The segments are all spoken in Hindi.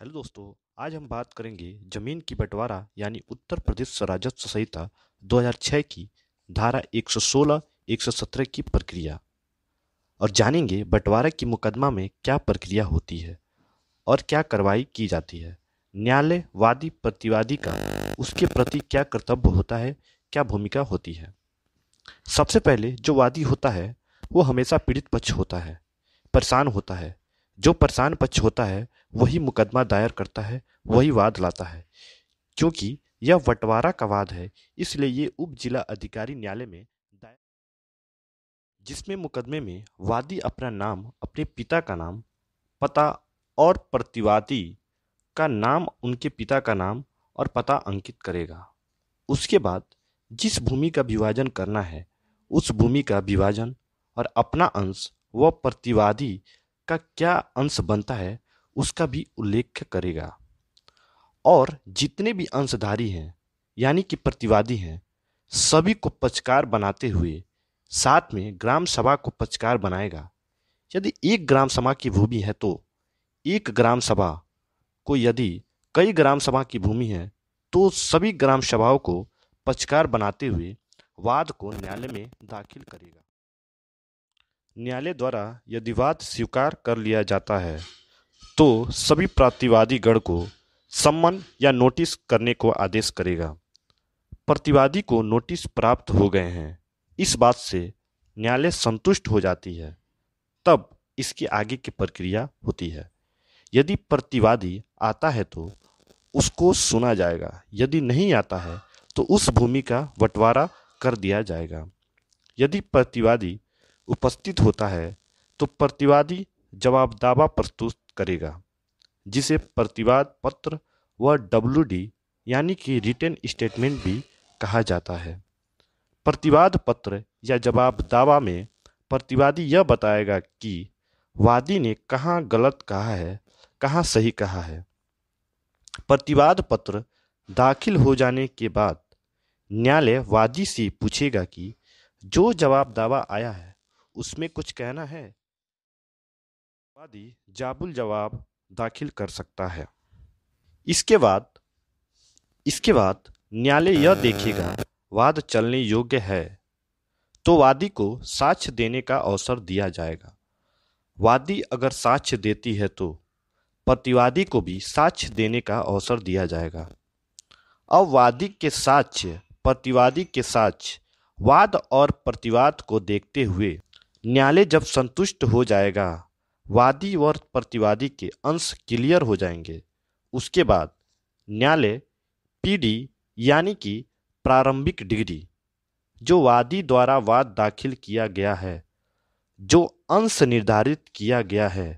हेलो दोस्तों आज हम बात करेंगे जमीन की बंटवारा यानी उत्तर प्रदेश राजस्व संहिता 2006 की धारा 116 117 की प्रक्रिया और जानेंगे बंटवारा की मुकदमा में क्या प्रक्रिया होती है और क्या कार्रवाई की जाती है न्यायालय वादी प्रतिवादी का उसके प्रति क्या कर्तव्य होता है क्या भूमिका होती है सबसे पहले जो वादी होता है वो हमेशा पीड़ित पक्ष होता है परेशान होता है जो परेशान पक्ष होता है वही मुकदमा दायर करता है वही वाद लाता है क्योंकि यह बंटवारा का वाद है इसलिए ये उप जिला अधिकारी न्यायालय में दायर जिसमें मुकदमे में वादी अपना नाम अपने पिता का नाम पता और प्रतिवादी का नाम उनके पिता का नाम और पता अंकित करेगा उसके बाद जिस भूमि का विभाजन करना है उस भूमि का विभाजन और अपना अंश व प्रतिवादी का क्या अंश बनता है उसका भी उल्लेख करेगा और जितने भी अंशधारी हैं यानी कि प्रतिवादी हैं सभी को पचकार बनाते हुए साथ में ग्राम सभा को पचकार बनाएगा यदि एक ग्राम सभा की भूमि है तो एक ग्राम सभा को यदि कई ग्राम सभा की भूमि है तो सभी ग्राम सभाओं को पचकार बनाते हुए वाद को न्यायालय में दाखिल करेगा न्यायालय द्वारा यदि वाद स्वीकार कर लिया जाता है तो सभी प्रतिवादी गण को सम्मन या नोटिस करने को आदेश करेगा प्रतिवादी को नोटिस प्राप्त हो गए हैं इस बात से न्यायालय संतुष्ट हो जाती है तब इसकी आगे की प्रक्रिया होती है यदि प्रतिवादी आता है तो उसको सुना जाएगा यदि नहीं आता है तो उस भूमि का बंटवारा कर दिया जाएगा यदि प्रतिवादी उपस्थित होता है तो प्रतिवादी जवाब दावा प्रस्तुत करेगा जिसे प्रतिवाद पत्र व डब्ल्यू यानी कि रिटर्न स्टेटमेंट भी कहा जाता है प्रतिवाद पत्र या जवाब दावा में प्रतिवादी यह बताएगा कि वादी ने कहाँ गलत कहा है कहाँ सही कहा है प्रतिवाद पत्र दाखिल हो जाने के बाद न्यायालय वादी से पूछेगा कि जो जवाब दावा आया है उसमें कुछ कहना है वादी जाबुल जवाब दाखिल कर सकता है इसके बाद इसके बाद न्यायालय यह देखेगा वाद चलने योग्य है तो वादी को साक्ष्य देने का अवसर दिया जाएगा वादी अगर साक्ष्य देती है तो प्रतिवादी को भी साक्ष्य देने का अवसर दिया जाएगा अब वादी के साक्ष्य प्रतिवादी के साक्ष्य वाद और प्रतिवाद को देखते हुए न्यायालय जब संतुष्ट हो जाएगा वादी व प्रतिवादी के अंश क्लियर हो जाएंगे उसके बाद न्यायालय पीडी यानी कि प्रारंभिक डिग्री जो वादी द्वारा वाद दाखिल किया गया है जो अंश निर्धारित किया गया है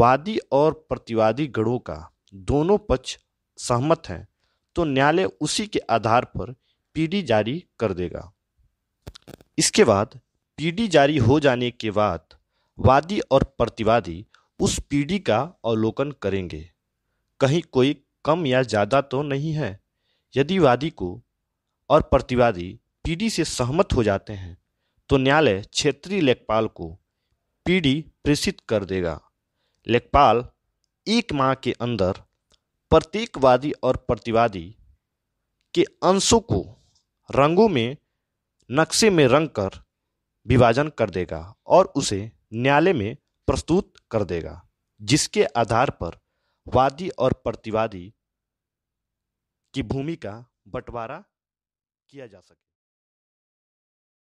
वादी और प्रतिवादी गणों का दोनों पक्ष सहमत हैं तो न्यायालय उसी के आधार पर पीडी जारी कर देगा इसके बाद पीडी जारी हो जाने के बाद वादी और प्रतिवादी उस पीढ़ी का अवलोकन करेंगे कहीं कोई कम या ज़्यादा तो नहीं है यदि वादी को और प्रतिवादी पीढ़ी से सहमत हो जाते हैं तो न्यायालय क्षेत्रीय लेखपाल को पीढ़ी प्रेषित कर देगा लेखपाल एक माह के अंदर प्रत्येक वादी और प्रतिवादी के अंशों को रंगों में नक्शे में रंग कर विभाजन कर देगा और उसे न्यायालय में प्रस्तुत कर देगा जिसके आधार पर वादी और प्रतिवादी की भूमि का बंटवारा किया जा सके